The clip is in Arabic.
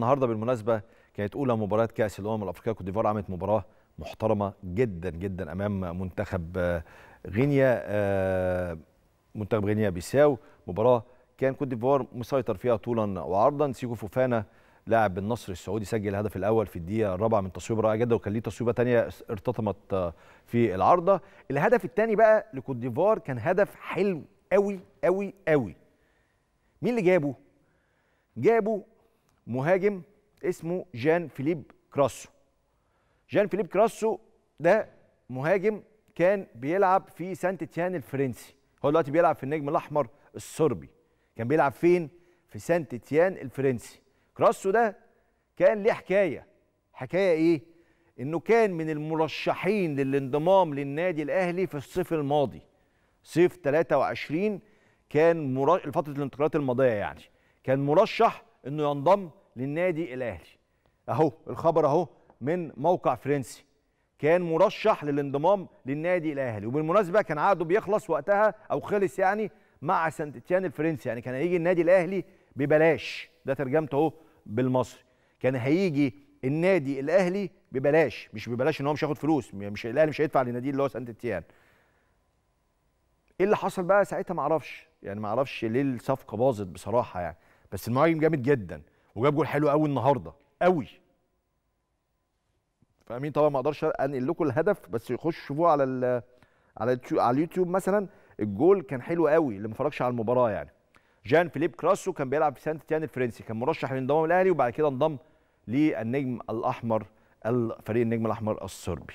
النهارده بالمناسبه كانت اولى مباريات كاس الامم الافريقيه كوت ديفوار عملت مباراه محترمه جدا جدا امام منتخب آه، غينيا آه، منتخب غينيا بيساو مباراه كان كوت ديفوار مسيطر فيها طولا وعرضا سيكو فوفانا لاعب النصر السعودي سجل الهدف الاول في الدقيقه الرابعه من تصويب رائع جدا وكان ليه تصويبه ثانيه ارتطمت آه، في العارضه الهدف الثاني بقى لكوت ديفوار كان هدف حلو قوي قوي قوي مين اللي جابه جابه مهاجم اسمه جان فيليب كراسو جان فيليب كراسو ده مهاجم كان بيلعب في سانت تيان الفرنسي هو دلوقتي بيلعب في النجم الاحمر الصربي كان بيلعب فين في سانت تيان الفرنسي كراسو ده كان ليه حكايه حكايه ايه انه كان من المرشحين للانضمام للنادي الاهلي في الصيف الماضي صيف 23 كان مر... فتره الانتقالات الماضيه يعني كان مرشح انه ينضم للنادي الاهلي اهو الخبر اهو من موقع فرنسي كان مرشح للانضمام للنادي الاهلي وبالمناسبه كان عقده بيخلص وقتها او خلص يعني مع سانتيتيان الفرنسي يعني كان هيجي النادي الاهلي ببلاش ده ترجمته اهو بالمصري كان هيجي النادي الاهلي ببلاش مش ببلاش ان هو مش هياخد فلوس مش الاهلي مش هيدفع للنادي اللي هو سانتيتيان ايه اللي حصل بقى ساعتها ما اعرفش يعني ما اعرفش ليه الصفقه باظت بصراحه يعني بس المهاجم جامد جدا وجاب جول حلو قوي النهارده قوي فاهمين طبعا ما اقدرش انقل لكم الهدف بس يخشوا شوفوه على على على اليوتيوب مثلا الجول كان حلو قوي اللي ما اتفرجش على المباراه يعني جان فيليب كراسو كان بيلعب في سانت تيان الفرنسي كان مرشح للانضمام الاهلي وبعد كده انضم للنجم الاحمر الفريق النجم الاحمر الصربي